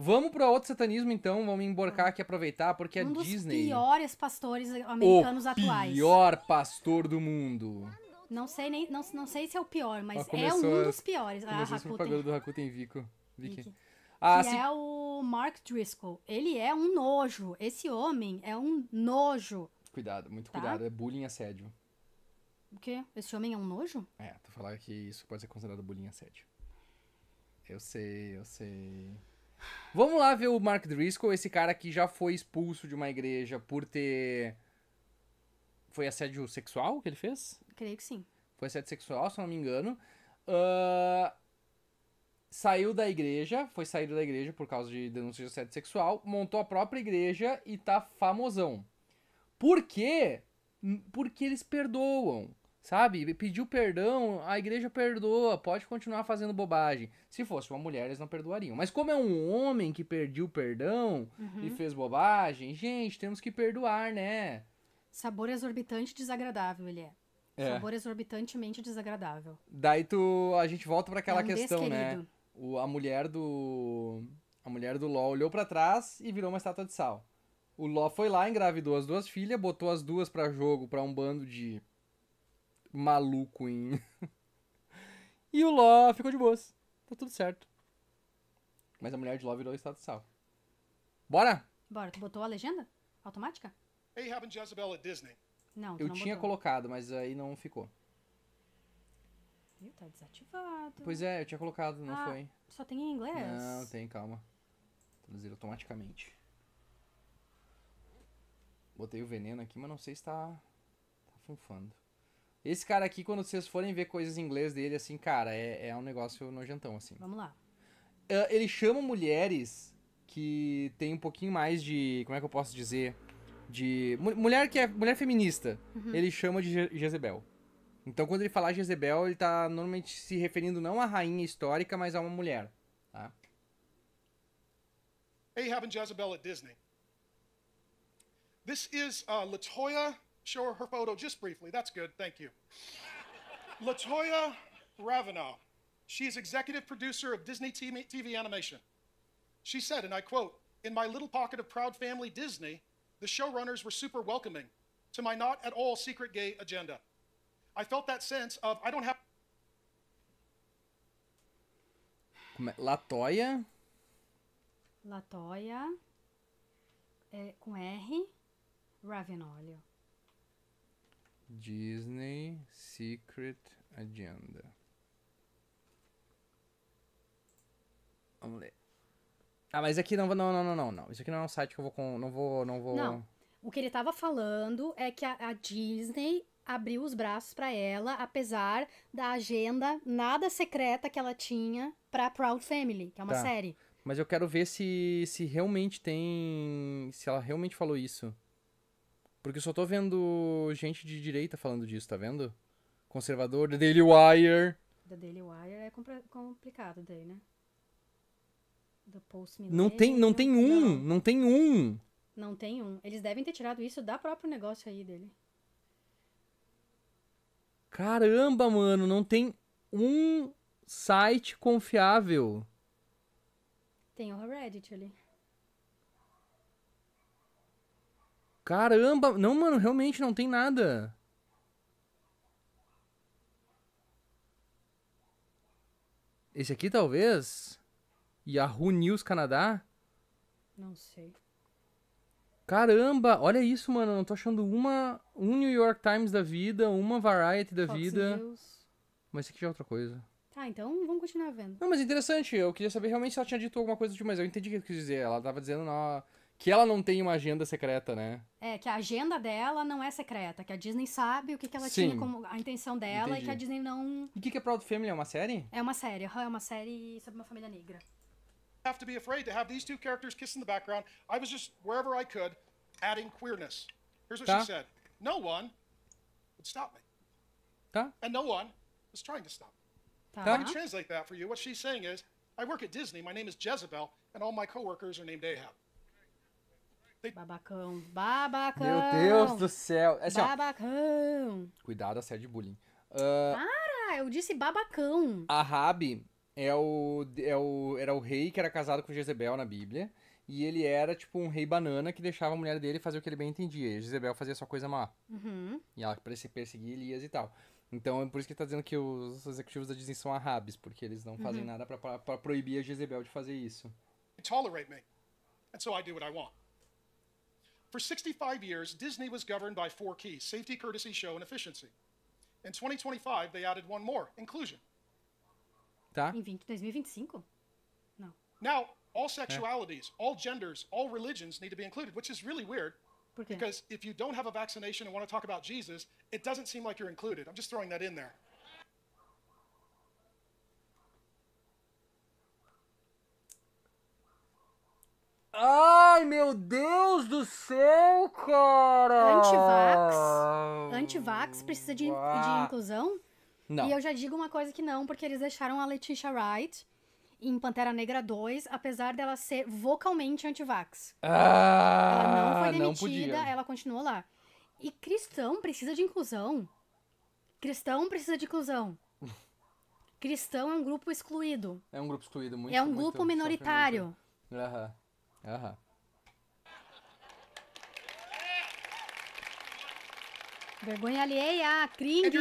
Vamos para outro satanismo, então. Vamos emborcar aqui, aproveitar, porque um a Disney... Um dos piores pastores americanos o atuais. o pior pastor do mundo. Não sei, nem, não, não sei se é o pior, mas é um a, dos piores. Ah, a propaganda do Rakuten Vico. Vicky. Ah, que se... é o Mark Driscoll. Ele é um nojo. Esse homem é um nojo. Cuidado, muito tá? cuidado. É bullying assédio. O quê? Esse homem é um nojo? É, tu falar que isso pode ser considerado bullying assédio. Eu sei, eu sei. Vamos lá ver o Mark Driscoll, esse cara que já foi expulso de uma igreja por ter. Foi assédio sexual que ele fez? Creio que sim. Foi assédio sexual, se não me engano. Uh... Saiu da igreja, foi saído da igreja por causa de denúncia de assédio sexual, montou a própria igreja e tá famosão. Por quê? Porque eles perdoam. Sabe? Pediu perdão, a igreja perdoa, pode continuar fazendo bobagem. Se fosse uma mulher, eles não perdoariam. Mas como é um homem que pediu perdão uhum. e fez bobagem, gente, temos que perdoar, né? Sabor exorbitante desagradável ele é. é. Sabor exorbitantemente desagradável. Daí tu, a gente volta para aquela é um questão, né? desquerido. né? O, a mulher do a mulher do Ló olhou para trás e virou uma estátua de sal. O Ló foi lá, engravidou as duas filhas, botou as duas para jogo para um bando de maluco em. e o Ló ficou de boas. Tá tudo certo. Mas a mulher de Ló virou sal. Bora? Bora, tu botou a legenda? Automática? Jezebel at Disney. Não, tu Eu não tinha botou. colocado, mas aí não ficou. Ih, Tá desativado. Pois é, eu tinha colocado, não ah, foi. Só tem em inglês? Não, tem, calma. Traduzir automaticamente. Botei o veneno aqui, mas não sei se tá, tá funfando. Esse cara aqui, quando vocês forem ver coisas em inglês dele, assim, cara, é, é um negócio nojentão, assim. Vamos lá. Uh, ele chama mulheres que tem um pouquinho mais de. Como é que eu posso dizer? De. Mulher que é. Mulher feminista. Uhum. Ele chama de Je Jezebel. Então, quando ele falar Jezebel, ele tá normalmente se referindo não à rainha histórica, mas a uma mulher. Tá? Hey, having Jezebel at Disney. This is uh, Latoya Show her photo, just briefly. That's good, thank you. Latoya She is executive producer of Disney TV Animation. She said, and I quote, In my little pocket of proud family Disney, the showrunners were super welcoming to my not at all secret gay agenda. I felt that sense of, I don't have. Latoya? Latoya. É, com R. Ravenolio. Disney Secret Agenda. Vamos ler. Ah, mas aqui não, não, não, não, não, Isso aqui não é um site que eu vou com, não vou, não vou. Não. O que ele estava falando é que a, a Disney abriu os braços para ela, apesar da agenda nada secreta que ela tinha para Proud Family, que é uma tá. série. Mas eu quero ver se, se realmente tem, se ela realmente falou isso. Porque eu só tô vendo gente de direita falando disso, tá vendo? Conservador, The Daily Wire. The Daily Wire é complicado daí, né? Do Post Não tem, não tem um, não. não tem um. Não tem um. Eles devem ter tirado isso da próprio negócio aí dele. Caramba, mano, não tem um site confiável. Tem o Reddit ali. Caramba! Não, mano, realmente não tem nada. Esse aqui, talvez? Yahoo News Canadá? Não sei. Caramba, olha isso, mano. Não tô achando uma, um New York Times da vida, uma Variety da Fox vida. News. Mas isso aqui já é outra coisa. Tá, então vamos continuar vendo. Não, mas interessante. Eu queria saber realmente se ela tinha dito alguma coisa demais. Eu entendi o que ela quis dizer. Ela tava dizendo na. Que ela não tem uma agenda secreta, né? É, que a agenda dela não é secreta, que a Disney sabe o que, que ela Sim. tinha como a intenção dela Entendi. e que a Disney não. E o que, que é Proud Family? É uma série? É uma série, é uma série sobre uma família negra. Have to be afraid to have these two characters kiss in the background. I was just wherever I could, adding queerness. Here's what tá. she said: No one would stop me. Tá. And no one was trying to stop me. Tá. I tá. can translate that for you. What she's saying is, I work at Disney. My name is Jezebel, and all my coworkers are named Ahab. Babacão, babacão. Meu Deus do céu. É assim, ó, babacão. Cuidado, assédio de bullying. Uh, Para, eu disse babacão. A Rabi é o, é o, era o rei que era casado com Jezebel na Bíblia. E ele era tipo um rei banana que deixava a mulher dele fazer o que ele bem entendia. E Jezebel fazia sua coisa má. Uhum. E ela perseguir Elias e tal. Então é por isso que ele tá dizendo que os executivos da Disney são arrabes, porque eles não fazem uhum. nada para proibir a Jezebel de fazer isso. Tolerate me. And so I do what I want. For 65 years, Disney was governed by four keys safety, courtesy, show, and efficiency. In 2025, they added one more inclusion. Tá. 2025? Now, all sexualities, all genders, all religions need to be included, which is really weird. Because if you don't have a vaccination and want to talk about Jesus, it doesn't seem like you're included. I'm just throwing that in there. Ai, meu Deus do céu, cara! Antivax. Antivax precisa de, de inclusão? Não. E eu já digo uma coisa que não, porque eles deixaram a Letitia Wright em Pantera Negra 2, apesar dela ser vocalmente antivax. Ah, ela não foi demitida, não ela continuou lá. E cristão precisa de inclusão. Cristão precisa de inclusão. cristão é um grupo excluído. É um grupo excluído, muito. É um grupo minoritário. Aham. Aham. Vergonha alheia, And cringe.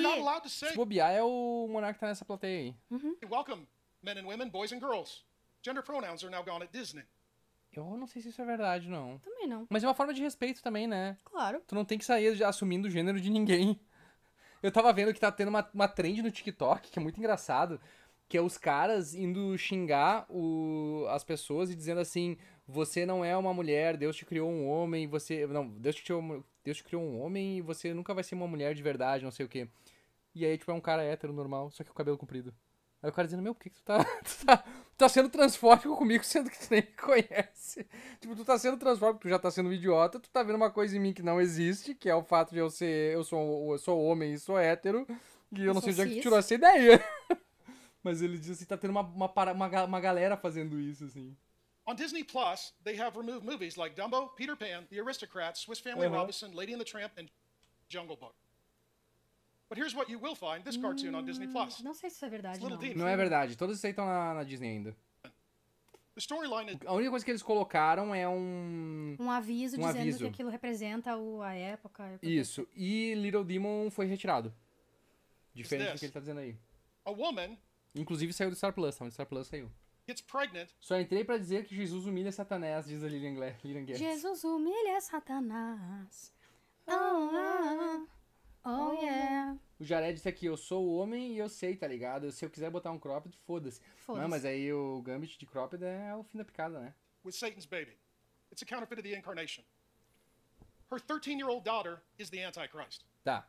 Se bobear é o monarca que tá nessa plateia aí. Uhum. welcome, men and women, boys and girls. Gender pronouns are now gone at Disney. Eu não sei se isso é verdade, não. Também não. Mas é uma forma de respeito também, né? Claro. Tu não tem que sair assumindo o gênero de ninguém. Eu tava vendo que tá tendo uma, uma trend no TikTok, que é muito engraçado, que é os caras indo xingar o, as pessoas e dizendo assim: você não é uma mulher, Deus te criou um homem, você. Não, Deus te, criou, Deus te criou um homem e você nunca vai ser uma mulher de verdade, não sei o quê. E aí, tipo, é um cara hétero normal, só que com cabelo comprido. Aí o cara dizendo, meu, por que, que tu, tá, tu tá, tu tá sendo transfóbico comigo, sendo que tu nem me conhece? Tipo, tu tá sendo transfóbico, tu já tá sendo um idiota, tu tá vendo uma coisa em mim que não existe, que é o fato de eu ser, eu sou, eu sou homem e sou hétero, e eu, eu não sei de onde é que tu tirou essa ideia. Mas ele diz assim, tá tendo uma, uma, uma, uma galera fazendo isso, assim. On Disney Plus, they have removed movies like Dumbo, Peter Pan, The Aristocrats, Swiss Family uh -huh. Robinson, Lady and the Tramp, and Jungle Book. But here's what you will find this cartoon hum, on Disney Plus. Hum, não sei se isso é verdade. Não. Deep. não é verdade. Todos aceitam na, na Disney ainda. Is... A única coisa que eles colocaram é um. Um aviso um dizendo aviso. que aquilo representa o, a época, a época. Isso. E Little Demon foi retirado. Diferente do que ele está dizendo aí. A woman Inclusive saiu do Star Plus, tá? O Star Plus saiu. It's pregnant. Só entrei pra dizer que Jesus humilha Satanás, diz a Lilian, Gle Lilian Guedes. Jesus humilha Satanás. Oh, ah. Ah. oh, yeah. O Jared disse aqui, eu sou homem e eu sei, tá ligado? Se eu quiser botar um cropped, foda-se. Foda Não, mas aí o Gambit de cropped é o fim da picada, né? With Satan's baby. It's a counterfeit of the incarnation. Her 13-year-old daughter is the Antichrist. Tá.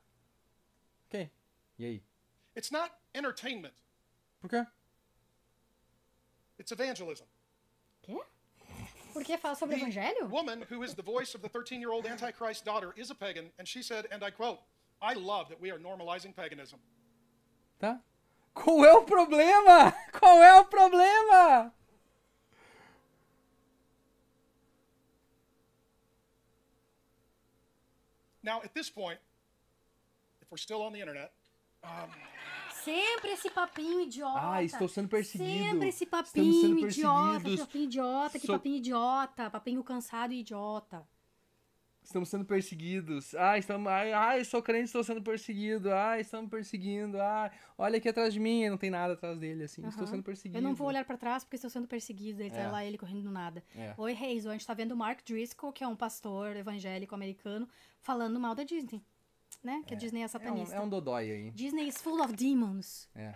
Ok. E aí? It's not entertainment. Por It's evangelism. Quê? Por que fala sobre the evangelho? woman who is the voice of the 13-year-old Antichrist daughter is a pagan, and she said, and I quote, I love that we are normalizing paganism. Tá? Qual é o problema? Qual é o problema? Now, at this point, if we're still on the internet, um, Sempre esse papinho idiota. Ah, estou sendo perseguido. Sempre esse papinho idiota, que papinho idiota, que papinho idiota, papinho cansado e idiota. Estamos sendo perseguidos. Ah, estamos. ai eu sou crente, estou sendo perseguido. Ah, estamos perseguindo. Ah, olha aqui atrás de mim, não tem nada atrás dele, assim. Uhum. Estou sendo perseguido. Eu não vou olhar para trás porque estou sendo perseguido. Ele é. tá lá ele correndo do nada. É. Oi, Reis, a gente está vendo o Mark Driscoll, que é um pastor evangélico americano, falando mal da Disney né? Que é. a Disney é satanista. É um, é um dodói aí. Disney is full of demons. É.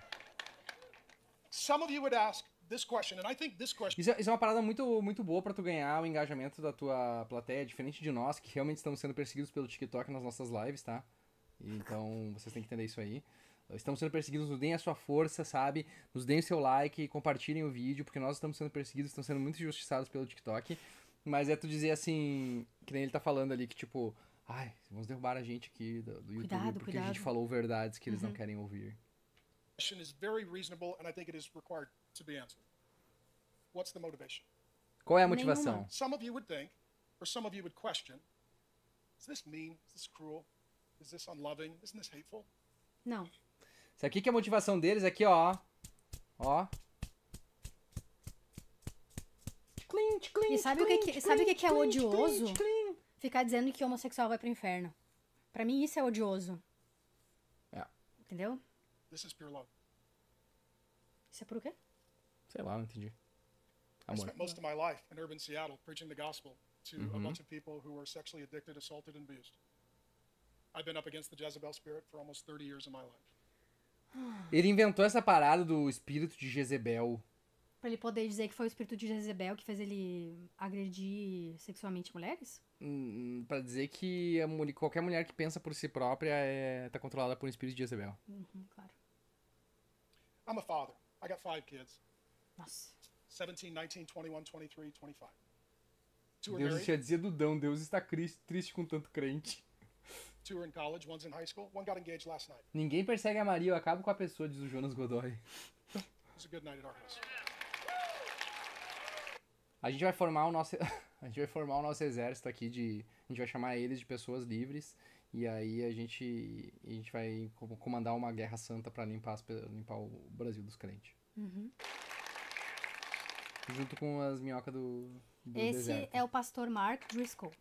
Some of you would ask, This question, and I think this question... Isso, é, isso é uma parada muito, muito boa para tu ganhar o engajamento da tua plateia, diferente de nós, que realmente estamos sendo perseguidos pelo TikTok nas nossas lives, tá? Então, vocês têm que entender isso aí. Eh, estamos sendo perseguidos, nos deem a sua força, sabe? Nos deem o seu like, compartilhem o vídeo, porque nós estamos sendo perseguidos, estamos sendo muito injustiçados pelo TikTok. Mas é tu dizer assim, que nem ele tá falando ali, que tipo, Ai, vamos derrubar a gente aqui do, do cuidado, YouTube porque cuidado. a gente falou verdades que eles uhum. não querem ouvir. question is very reasonable and I think it is required to be answered. What's the motivation? Qual é a motivação? Some of you would think, or some of you would question, is this mean? Is this cruel? Is this unloving? Isn't this hateful? Não. Isso aqui que é a motivação deles, aqui é ó. Ó. Clint, clint, e sabe o que, é que sabe o que, é que é odioso? Clint, ficar dizendo que homossexual vai pro inferno. Pra mim isso é odioso. É. Entendeu? This is pure love. Isso é por quê? Sei lá, não entendi. Amor. I spent most of my life in urban Seattle preaching the gospel to uhum. a bunch of people who were sexually addicted, assaulted and abused. I've been up against the Jezebel spirit for almost 30 years of my life. Ele inventou essa parada do espírito de Jezebel Pra ele poder dizer que foi o espírito de Jezebel que fez ele agredir sexualmente mulheres? Hum, para dizer que mulher, qualquer mulher que pensa por si própria é, tá controlada por um espírito de Jezebel. Uhum, claro. I'm a father. I got five kids. Nossa. 17, 19, 21, 23, 25. Two Deus já dizia Dudão, Deus está triste com tanto crente. Two are in college, one's in high school, one got engaged last night. Ninguém persegue a Maria, eu acabo com a pessoa, diz o Jonas Godoy. It was a good night at our house. A gente vai formar o nosso a gente vai formar o nosso exército aqui de a gente vai chamar eles de pessoas livres e aí a gente a gente vai comandar uma guerra santa para limpar as, limpar o Brasil dos crentes. Uhum. Junto com as minhocas do, do Esse deserto. é o pastor Mark Driscoll.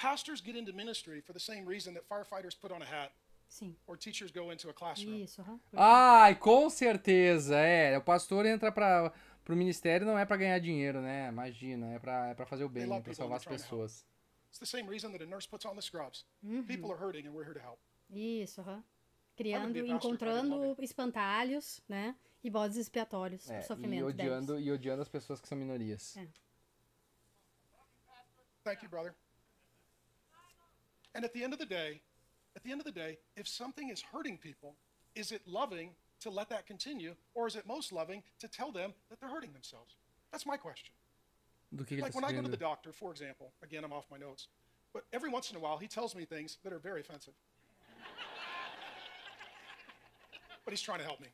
Pastors get into ministry for the same reason that firefighters put on a hat. Sim. Or teachers go into a classroom. Isso, uhum. Ai, com certeza, é. O pastor entra para pro ministério não é para ganhar dinheiro, né? Imagina, é para é para fazer o bem, para salvar as pessoas. It's the same reason that a nurse puts on the scrubs. Uhum. People are hurting and we're here to help. Isso, uhum. criando, encontrando espantalhos, né? E bodes expiatórios é, pro sofrimento e odiando, deles. E odiando as pessoas que são minorias. É. Thank you, brother. And at the end of the day, at the end of the day, if something is hurting people, is it loving to let that continue, or is it most loving to tell them that they're hurting themselves? That's my question. Like when I go to the doctor, for example, again, I'm off my notes, but every once in a while he tells me things that are very offensive. but he's trying to help me.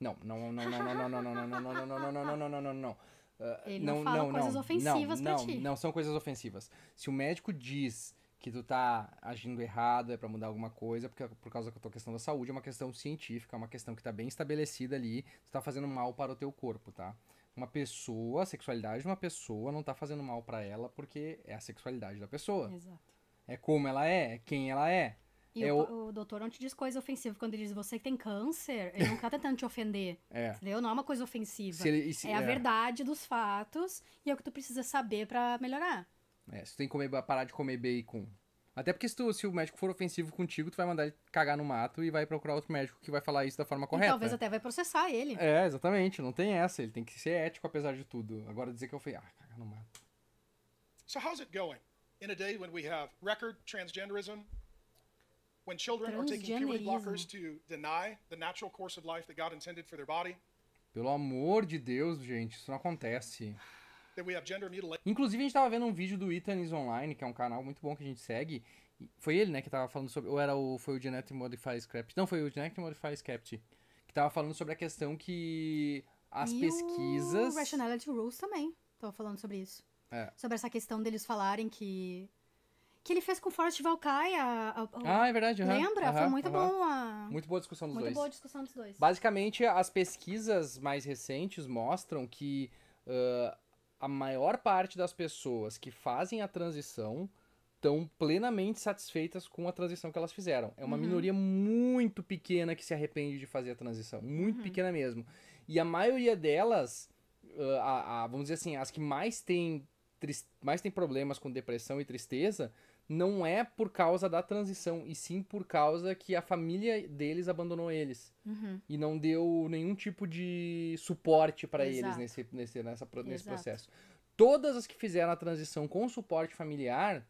No, no, no, no, no, no, no, no, no, no, no, no, no, no, no, no, no, no. Uh, Ele não, não fala não, coisas não, ofensivas não, pra não, ti. Não, não, são coisas ofensivas. Se o médico diz que tu tá agindo errado, é para mudar alguma coisa, porque por causa da tua questão da saúde, é uma questão científica, é uma questão que tá bem estabelecida ali, tu tá fazendo mal para o teu corpo, tá? Uma pessoa, a sexualidade de uma pessoa não tá fazendo mal para ela porque é a sexualidade da pessoa. Exato. É como ela é, é quem ela é. E é o, o, doutor não te diz coisa ofensiva. Quando ele diz você que tem câncer, ele não tá tentando te ofender. É. Entendeu? Não é uma coisa ofensiva. Se ele, se, é, é a verdade dos fatos e é o que tu precisa saber para melhorar. É, se tu tem que comer, parar de comer bacon. Até porque se, tu, se, o médico for ofensivo contigo, tu vai mandar ele cagar no mato e vai procurar outro médico que vai falar isso da forma correta. E talvez até vai processar ele. É, exatamente. Não tem essa. Ele tem que ser ético apesar de tudo. Agora dizer que eu fui, ah, cagar no mato. So how's it going? In a day when we have record transgenderism, when children are taking puberty blockers to deny the natural course of life that God intended for their body. Pelo amor de Deus, gente, isso não acontece. Inclusive, a gente estava vendo um vídeo do Itanis Online, que é um canal muito bom que a gente segue. Foi ele, né, que estava falando sobre. Ou era o. Foi o Genetic Modify Script. Não, foi o Genetic Modify Script. Que estava falando sobre a questão que as e pesquisas. O Rationality Rules também. Tava falando sobre isso. É. Sobre essa questão deles falarem que. Que ele fez com Forest Valkyrie. A, a, ah, é verdade. Lembra? Uhum, Foi muito uhum. bom a. Muito boa discussão dos muito dois. Muito boa discussão dos dois. Basicamente, as pesquisas mais recentes mostram que. Uh, a maior parte das pessoas que fazem a transição estão plenamente satisfeitas com a transição que elas fizeram. É uma uhum. minoria muito pequena que se arrepende de fazer a transição, muito uhum. pequena mesmo. E a maioria delas, uh, a, a, vamos dizer assim, as que mais têm mais tem problemas com depressão e tristeza, não é por causa da transição, e sim por causa que a família deles abandonou eles. Uhum. E não deu nenhum tipo de suporte para eles nesse, nesse, nessa, nesse processo. Todas as que fizeram a transição com suporte familiar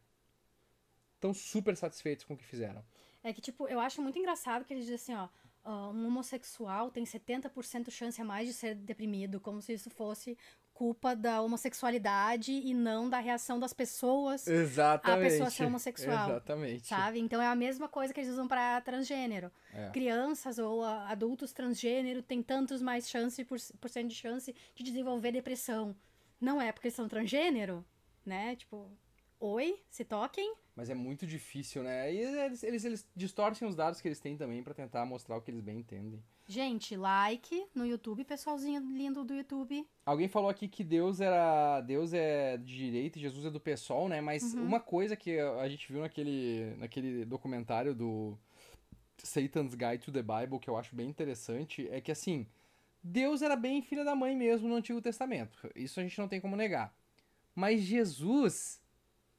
estão super satisfeitos com o que fizeram. É que, tipo, eu acho muito engraçado que eles dizem assim, ó. Uh, um homossexual tem 70% chance a mais de ser deprimido, como se isso fosse culpa da homossexualidade e não da reação das pessoas Exatamente. a pessoa ser homossexual. Exatamente. Sabe? Então é a mesma coisa que eles usam para transgênero. É. Crianças ou ah, adultos transgênero têm tantos mais chances por, por cento de chance de desenvolver depressão. Não é porque eles são transgênero, né? Tipo, oi, se toquem. Mas é muito difícil, né? E eles, eles, eles distorcem os dados que eles têm também para tentar mostrar o que eles bem entendem. Gente, like no YouTube, pessoalzinho lindo do YouTube. Alguém falou aqui que Deus era. Deus é de direita e Jesus é do pessoal, né? Mas uhum. uma coisa que a gente viu naquele, naquele documentário do Satan's Guide to the Bible, que eu acho bem interessante, é que assim, Deus era bem filha da mãe mesmo no Antigo Testamento. Isso a gente não tem como negar. Mas Jesus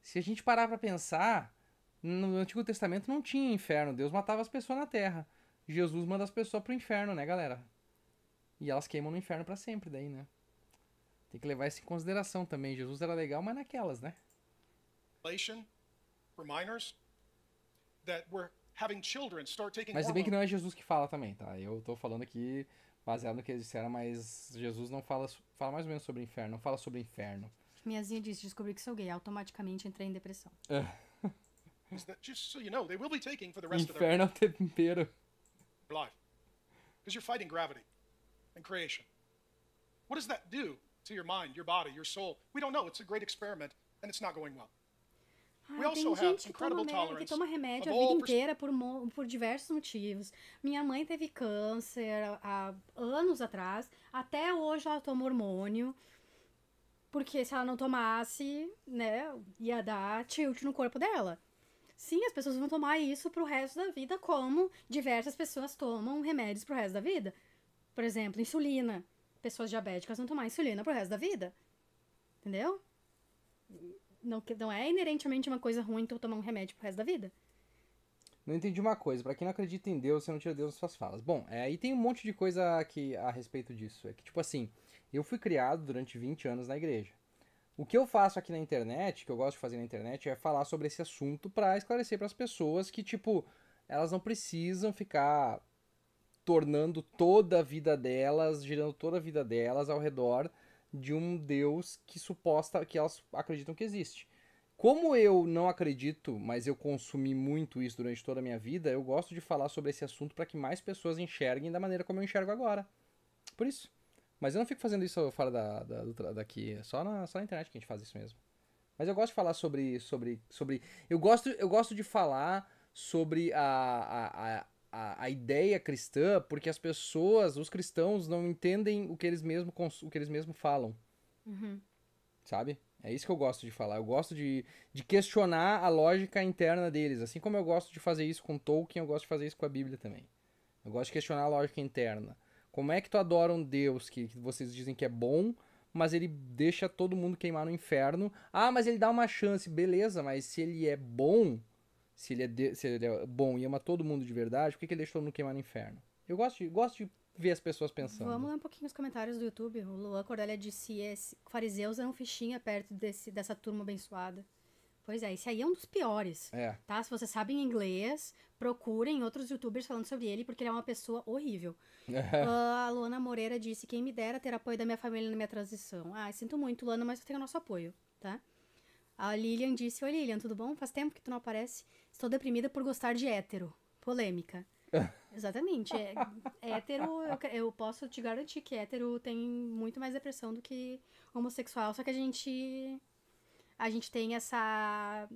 se a gente parar para pensar, no Antigo Testamento não tinha inferno. Deus matava as pessoas na terra. Jesus manda as pessoas pro inferno, né, galera? E elas queimam no inferno para sempre daí, né? Tem que levar isso em consideração também. Jesus era legal, mas naquelas, né? Mas é bem que não é Jesus que fala também, tá? Eu tô falando aqui baseado no que eles disseram, mas Jesus não fala, fala mais ou menos sobre o inferno, não fala sobre o inferno. Miazinha disse: descobri que sou gay. Automaticamente entrei em depressão. É. Just so you know, they will be taking for the rest Inferno O their tempo inteiro. life. Because you're fighting gravity and creation. What does that do to your mind, your body, your soul? We don't know. It's a great experiment, and it's not going well. Ah, we also have incredible tolerance. Que toma remédio a vida inteira por, por diversos motivos. Minha mãe teve câncer há anos atrás. Até hoje ela toma hormônio. Porque se ela não tomasse, né, ia dar tilt no corpo dela. Sim, as pessoas vão tomar isso pro resto da vida, como diversas pessoas tomam remédios pro resto da vida. Por exemplo, insulina. Pessoas diabéticas vão tomar insulina pro resto da vida. Entendeu? Não, não é inerentemente uma coisa ruim tu tomar um remédio pro resto da vida. Não entendi uma coisa. Para quem não acredita em Deus, você não tira Deus nas suas falas. Bom, é, aí tem um monte de coisa que, a respeito disso. É que, tipo assim, eu fui criado durante 20 anos na igreja. O que eu faço aqui na internet, que eu gosto de fazer na internet, é falar sobre esse assunto para esclarecer para as pessoas que, tipo, elas não precisam ficar tornando toda a vida delas, girando toda a vida delas ao redor de um Deus que suposta que elas acreditam que existe. Como eu não acredito, mas eu consumi muito isso durante toda a minha vida, eu gosto de falar sobre esse assunto para que mais pessoas enxerguem da maneira como eu enxergo agora. Por isso. Mas eu não fico fazendo isso fora da, da, daqui, é só na, só na internet que a gente faz isso mesmo. Mas eu gosto de falar sobre. sobre, sobre eu, gosto, eu gosto de falar sobre a, a, a a, ideia cristã porque as pessoas, os cristãos, não entendem o que eles mesmo o que eles mesmo falam. Uhum. Sabe? É isso que eu gosto de falar. Eu gosto de, de questionar a lógica interna deles. Assim como eu gosto de fazer isso com Tolkien, eu gosto de fazer isso com a Bíblia também. Eu gosto de questionar a lógica interna. Como é que tu adora um Deus que, que vocês dizem que é bom, mas ele deixa todo mundo queimar no inferno? Ah, mas ele dá uma chance, beleza, mas se ele é bom, se ele é, de, se ele é bom e ama todo mundo de verdade, por que, que ele deixa todo mundo queimar no inferno? Eu gosto de, gosto de ver as pessoas pensando. Vamos ler um pouquinho nos comentários do YouTube. O Luan Cordelia disse: que fariseus eram fichinha perto desse, dessa turma abençoada. Pois é, esse aí é um dos piores. É. Tá? Se você sabe inglês, procurem outros youtubers falando sobre ele, porque ele é uma pessoa horrível. uh, a Luana Moreira disse: Quem me dera ter apoio da minha família na minha transição. Ah, sinto muito, Luana, mas eu tenho o nosso apoio, tá? A Lilian disse: Oi, Lilian, tudo bom? Faz tempo que tu não aparece. Estou deprimida por gostar de hétero. Polêmica. Exatamente. É, é, hétero, eu, eu, posso te garantir que hétero tem muito mais depressão do que homossexual, só que a gente a gente tem essa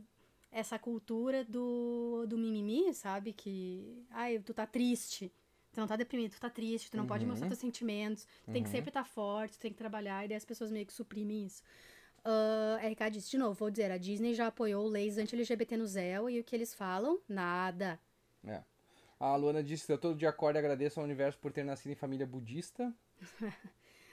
essa cultura do, do mimimi, sabe? Que, ai, tu tá triste, tu não tá deprimido, tu tá triste, tu não uhum. pode mostrar uhum. teus sentimentos, tu uhum. tem que uhum. sempre estar tá forte, tu tem que trabalhar, e daí as pessoas meio que suprimem isso. Uh, ah, RK é, disse, de novo, vou dizer, a Disney já apoiou leis anti-LGBT no Zéu, e o que eles falam? Nada. É. A Luana disse, eu todo de acordo e agradeço ao universo por ter nascido em família budista.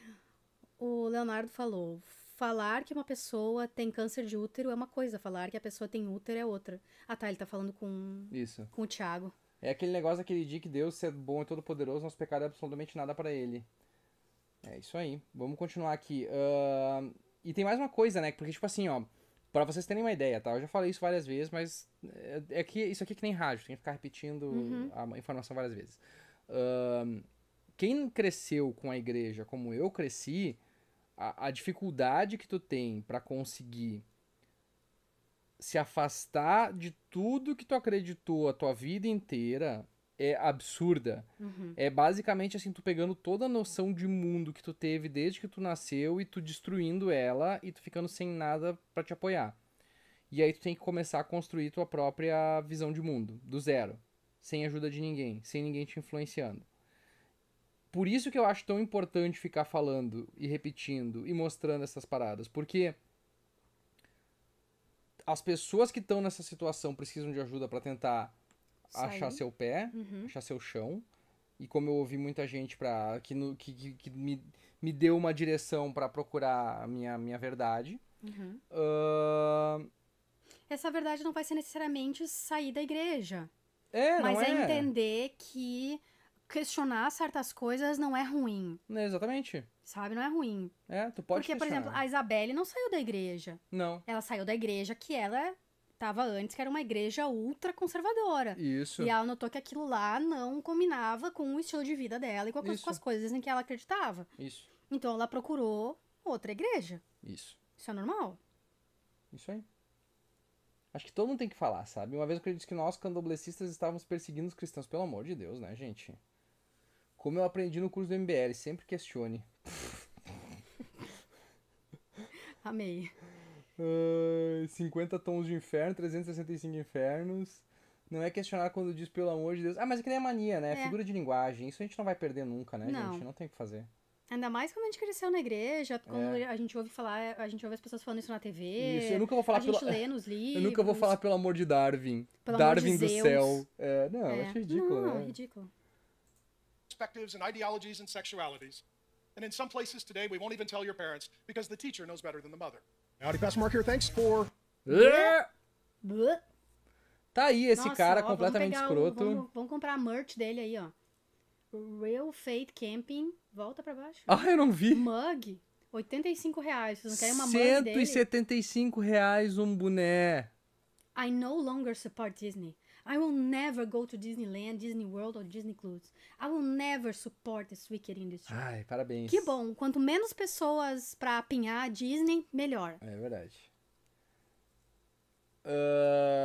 o Leonardo falou, falar que uma pessoa tem câncer de útero é uma coisa, falar que a pessoa tem útero é outra. Ah tá, ele tá falando com, Isso. com o Tiago. É aquele negócio daquele dia que Deus, é bom e todo poderoso, nosso pecado é absolutamente nada para ele. É isso aí. Vamos continuar aqui. Uh... E tem mais uma coisa, né? Porque, tipo assim, ó. Pra vocês terem uma ideia, tá? Eu já falei isso várias vezes, mas é, é que isso aqui é que nem rádio, tem que ficar repetindo uhum. a informação várias vezes. Uh, quem cresceu com a igreja como eu cresci, a, a dificuldade que tu tem para conseguir se afastar de tudo que tu acreditou a tua vida inteira é absurda. Uhum. É basicamente assim, tu pegando toda a noção de mundo que tu teve desde que tu nasceu e tu destruindo ela e tu ficando sem nada para te apoiar. E aí tu tem que começar a construir tua própria visão de mundo, do zero, sem ajuda de ninguém, sem ninguém te influenciando. Por isso que eu acho tão importante ficar falando e repetindo e mostrando essas paradas, porque as pessoas que estão nessa situação precisam de ajuda para tentar Sair. achar seu pé, uhum. achar seu chão. E como eu ouvi muita gente para que, no, que, que, que me, me deu uma direção para procurar a minha, minha verdade. Uhum. Uh... Essa verdade não vai ser necessariamente sair da igreja. É, mas é, é entender que questionar certas coisas não é ruim. Né, exatamente. Sabe? Não é ruim. É, tu pode Porque, por exemplo, a Isabelle não saiu da igreja. Não. Ela saiu da igreja que ela estava antes, que era uma igreja ultra conservadora. Isso. E ela notou que aquilo lá não combinava com o estilo de vida dela e com, a, com as coisas em que ela acreditava. Isso. Então ela procurou outra igreja. Isso. Isso é normal. Isso aí. Acho que todo mundo tem que falar, sabe? Uma vez eu acredito que nós, candoblecistas, estávamos perseguindo os cristãos, pelo amor de Deus, né, gente? Como eu aprendi no curso do MBL, sempre questione. Amei. Uh, 50 tons de inferno, 365 infernos. Não é questionar quando diz pelo amor de Deus. Ah, mas é que nem a mania, né? É, é. Figura de linguagem. Isso a gente não vai perder nunca, né, não. gente? Não tem o que fazer. Ainda mais quando a gente cresceu na igreja, quando é. a gente ouve falar, a gente ouve as pessoas falando isso na TV. Isso, eu nunca vou falar a gente lê nos livros. Eu nunca vou falar pelo amor de Darwin. Pelo Darwin de do céu. É, não, é. acho ridículo. Não, né? ridículo perspectives and ideologies and sexualities. And in some places today, we won't even tell your parents because the teacher knows better than the mother. Howdy, Pastor Mark here. Thanks for. Tá aí esse Nossa, cara ó, completamente vamos escroto. O, vamos, vamos, comprar a merch dele aí, ó. Real Fate Camping. Volta pra baixo. Ah, eu não vi. Mug. 85 reais. Vocês não querem uma mug dele? 175 reais um boné. I no longer support Disney. I will never go to Disneyland, Disney World ou Disney Cruise. I will never support this wicked industry. Ai, parabéns. Que bom. Quanto menos pessoas pra apinhar a Disney, melhor. É verdade. Uh...